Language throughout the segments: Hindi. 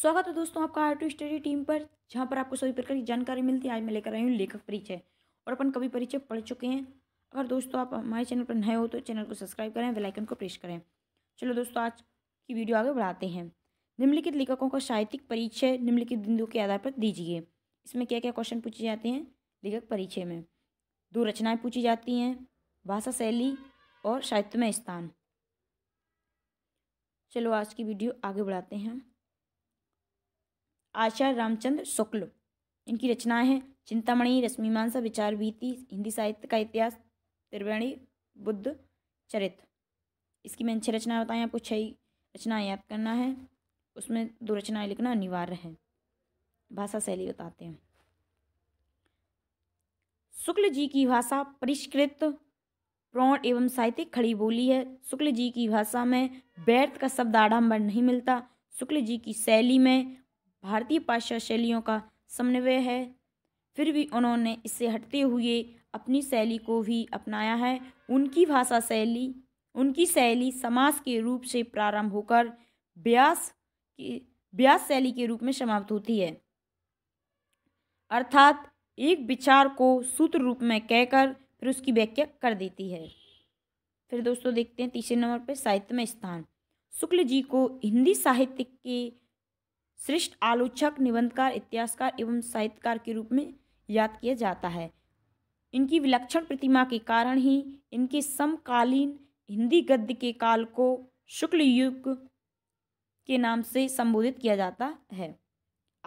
स्वागत है दोस्तों आपका आर टू स्टडी टीम पर जहाँ पर आपको सभी प्रकार की जानकारी मिलती है आज मैं लेकर आई हूँ लेखक परिचय और अपन कवि परिचय पढ़ चुके हैं अगर दोस्तों आप हमारे चैनल पर नए हो तो चैनल को सब्सक्राइब करें बेलाइकन को प्रेस करें चलो दोस्तों आज की वीडियो आगे बढ़ाते हैं निम्नलिखित लेखकों का साहित्यिक परिचय निम्नलिखित बिंदुओं के आधार पर दीजिए इसमें क्या क्या क्वेश्चन पूछे जाते हैं लेखक परिचय में दो रचनाएं पूछी जाती हैं भाषा शैली और साहित्य में स्थान चलो आज की वीडियो आगे बढ़ाते हैं आचार्य रामचंद्र शुक्ल इनकी रचनाएं हैं चिंतामणि रश्मिमांसा विचार वीति हिंदी साहित्य का इतिहास त्रिवेणी बुद्ध चरित इसकी मैंने छः रचनाएं बताएं आपको छः रचनाएं याद करना है उसमें दो रचनाएं लिखना अनिवार्य है भाषा शैली बताते हैं शुक्ल जी की भाषा परिष्कृत प्रौण एवं साहित्यिक खड़ी बोली है शुक्ल जी की भाषा में व्यर्थ का शब्द आडम्बर नहीं मिलता शुक्ल जी की शैली में भारतीय पाषा शैलियों का समन्वय है फिर भी उन्होंने इससे हटते हुए अपनी शैली को भी अपनाया है उनकी भाषा शैली उनकी शैली समास के रूप से प्रारंभ होकर व्यास की व्यास शैली के रूप में समाप्त होती है अर्थात एक विचार को सूत्र रूप में कहकर फिर उसकी व्याख्या कर देती है फिर दोस्तों देखते हैं तीसरे नंबर पर साहित्य में स्थान शुक्ल जी को हिंदी साहित्य के श्रेष्ठ आलोचक निबंधकार इतिहासकार एवं साहित्यकार के रूप में याद किया जाता है इनकी विलक्षण प्रतिमा के कारण ही इनके समकालीन हिंदी गद्य के काल को शुक्ल युग के नाम से संबोधित किया जाता है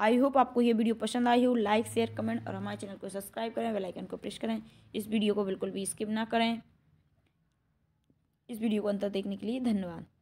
आई होप आपको ये वीडियो पसंद आई हो लाइक शेयर कमेंट और हमारे चैनल को सब्सक्राइब करें वेलाइकन आइकन को प्रेस करें इस वीडियो को बिल्कुल भी स्किप ना करें इस वीडियो को अंतर देखने के लिए धन्यवाद